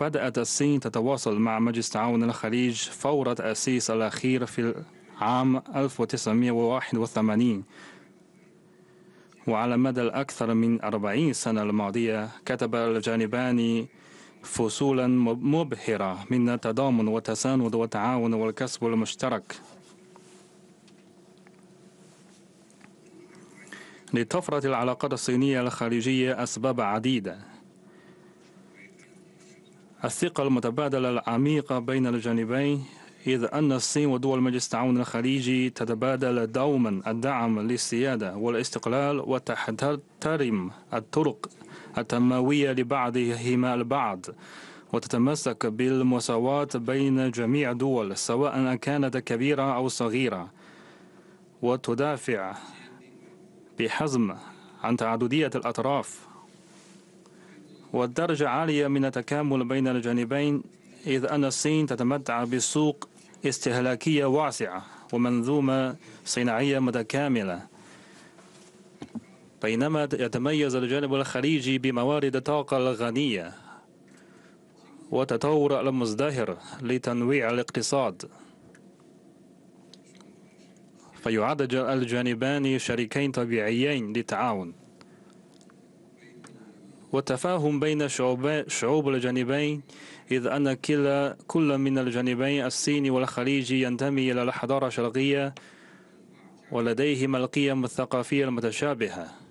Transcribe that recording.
بدأت الصين تتواصل مع مجلس تعاون الخليج فور تأسيس الأخير في عام 1981 وعلى مدى الأكثر من 40 سنة الماضية كتب الجانبان فصولا مبهرة من التضامن والتساند والتعاون والكسب المشترك لطفرة العلاقات الصينية الخارجية أسباب عديدة الثقة المتبادلة العميقة بين الجانبين إذ أن الصين ودول مجلس التعاون الخليجي تتبادل دوما الدعم للسيادة والاستقلال وتحترم الطرق التنموية لبعضهما البعض وتتمسك بالمساواة بين جميع الدول سواء كانت كبيرة أو صغيرة وتدافع بحزم عن تعددية الأطراف والدرجة عالية من التكامل بين الجانبين إذ أن الصين تتمتع بسوق استهلاكية واسعة ومنظومة صناعية متكاملة بينما يتميز الجانب الخليجي بموارد الطاقة الغنية وتطور المزدهر لتنويع الاقتصاد فيعد الجانبان شريكين طبيعيين للتعاون وتفاهم بين شعوب, شعوب الجانبين إذ أن كلا كل من الجانبين الصيني والخليجي ينتمي إلى الحضارة الشرقية ولديهما القيم الثقافية المتشابهة